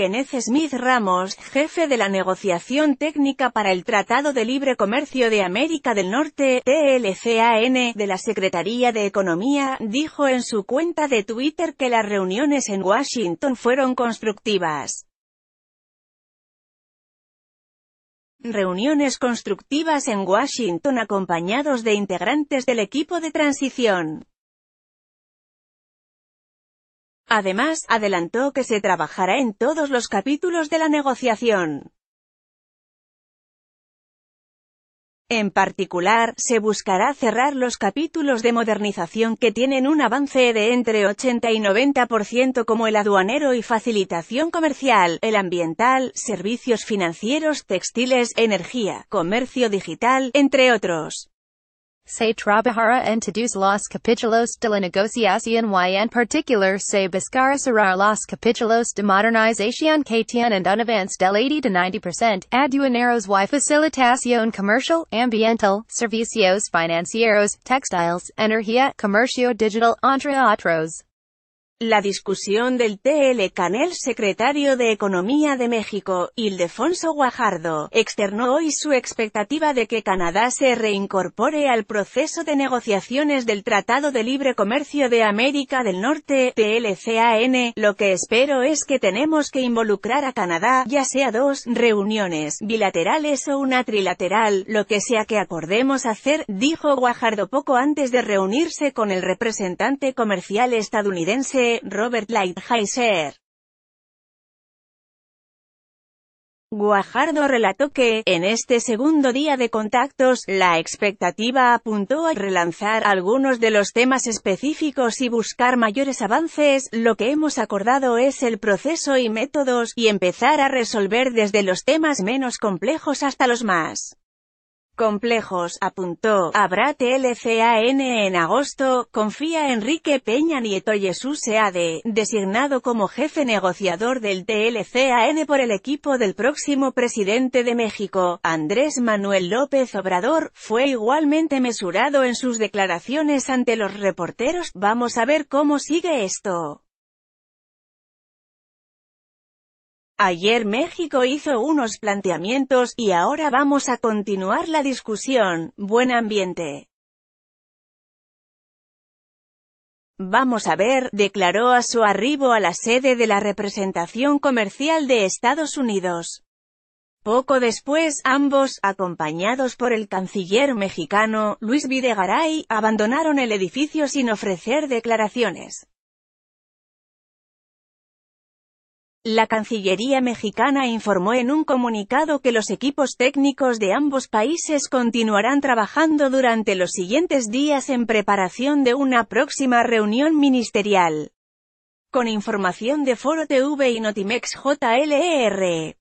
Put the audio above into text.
Kenneth Smith Ramos, jefe de la negociación técnica para el Tratado de Libre Comercio de América del Norte, TLCAN, de la Secretaría de Economía, dijo en su cuenta de Twitter que las reuniones en Washington fueron constructivas. Reuniones constructivas en Washington acompañados de integrantes del equipo de transición. Además, adelantó que se trabajará en todos los capítulos de la negociación. En particular, se buscará cerrar los capítulos de modernización que tienen un avance de entre 80 y 90% como el aduanero y facilitación comercial, el ambiental, servicios financieros, textiles, energía, comercio digital, entre otros. se trabajará en todos los capítulos de la negociación y en particular se buscará cerrar los capítulos de modernización que tienen un avance del 80 to 90% aduaneros y facilitación comercial, ambiental, servicios financieros, textiles, energía, comercio digital, entre otros. La discusión del TL Canel secretario de Economía de México, Ildefonso Guajardo, externó hoy su expectativa de que Canadá se reincorpore al proceso de negociaciones del Tratado de Libre Comercio de América del Norte, TLCAN, lo que espero es que tenemos que involucrar a Canadá, ya sea dos reuniones bilaterales o una trilateral, lo que sea que acordemos hacer, dijo Guajardo poco antes de reunirse con el representante comercial estadounidense Robert Lighthizer. Guajardo relató que, en este segundo día de contactos, la expectativa apuntó a relanzar algunos de los temas específicos y buscar mayores avances, lo que hemos acordado es el proceso y métodos, y empezar a resolver desde los temas menos complejos hasta los más complejos, apuntó. Habrá TLCAN en agosto, confía Enrique Peña Nieto Jesús Seade, designado como jefe negociador del TLCAN por el equipo del próximo presidente de México, Andrés Manuel López Obrador, fue igualmente mesurado en sus declaraciones ante los reporteros. Vamos a ver cómo sigue esto. Ayer México hizo unos planteamientos, y ahora vamos a continuar la discusión. Buen ambiente. Vamos a ver, declaró a su arribo a la sede de la representación comercial de Estados Unidos. Poco después, ambos, acompañados por el canciller mexicano, Luis Videgaray, abandonaron el edificio sin ofrecer declaraciones. La Cancillería mexicana informó en un comunicado que los equipos técnicos de ambos países continuarán trabajando durante los siguientes días en preparación de una próxima reunión ministerial. Con información de Foro TV y Notimex JLR. E